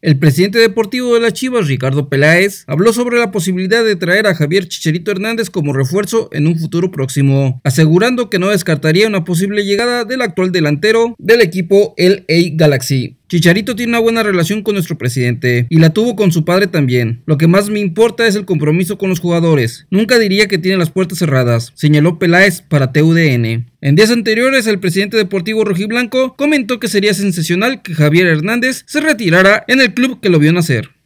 El presidente deportivo de las Chivas, Ricardo Peláez, habló sobre la posibilidad de traer a Javier Chicherito Hernández como refuerzo en un futuro próximo, asegurando que no descartaría una posible llegada del actual delantero del equipo LA Galaxy. Chicharito tiene una buena relación con nuestro presidente y la tuvo con su padre también. Lo que más me importa es el compromiso con los jugadores. Nunca diría que tiene las puertas cerradas, señaló Peláez para TUDN. En días anteriores, el presidente deportivo rojiblanco comentó que sería sensacional que Javier Hernández se retirara en el club que lo vio nacer.